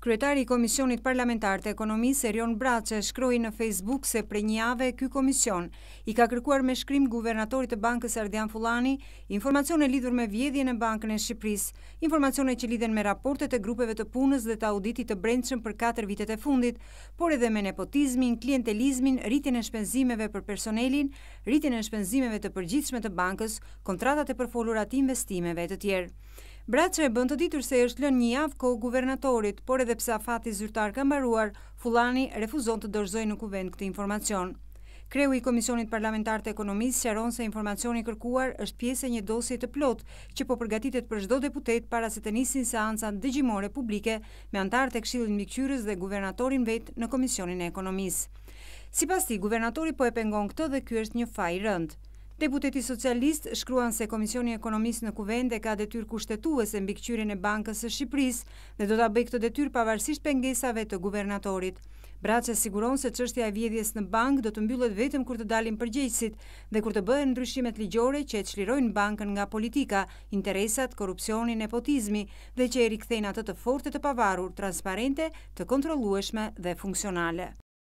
Kryetari i Komisionit Parlamentar të Ekonomisë, Erion Brace, shkroi në Facebook se prej një jave ky komision i ka kërkuar me shkrim guvernatorit të Bankës Ardian Fullani informacione lidhur me vjedhjen e Bankën e Shqipërisë, informacione që lidhen me raportet e grupeve të punës dhe të auditit të brendshëm për 4 vitet e fundit, por edhe me nepotizmin, klientelizmin, rritjen e shpenzimeve për personelin, rritjen e shpenzimeve të përgjithshme të bankës, kontratat e përfolura të investimeve të tjerë. Braqe e bënd të ditur se është lën një javë ko guvernatorit, por edhe psa fati zyrtar ka mbaruar, fulani refuzon të dërzoj në kuvend këtë informacion. Kreu i Komisionit Parlamentar të Ekonomisë sharon se informacioni kërkuar është pjesë e një dosje të plot që po përgatitet për shdo deputet para se të nisin seancat dëgjimore publike me anëtarët e kshilin mikqyres dhe guvernatorin vet në Komisionin e Ekonomisë. Si pas ti, guvernatori po e pengon këtë dhe kjo është një faj rënd. Deputeti socialist shkruan se Komisioni Ekonomis në Kuvende ka detyr kushtetues e mbikqyri e Bankës e Shqipëris dhe do të bëj këtë detyr pavarësisht pengesave të guvernatorit. Braqës siguron se qështja e vjedhjes në bank do të mbyllet vetëm kur të dalin përgjegjësit dhe kur të bëhen ndryshimet ligjore që e qlirojnë bankën nga politika, interesat, korupcioni, nepotizmi dhe që e rikthejnë atë të forte të pavarur, transparente, të kontrolueshme dhe funksionale.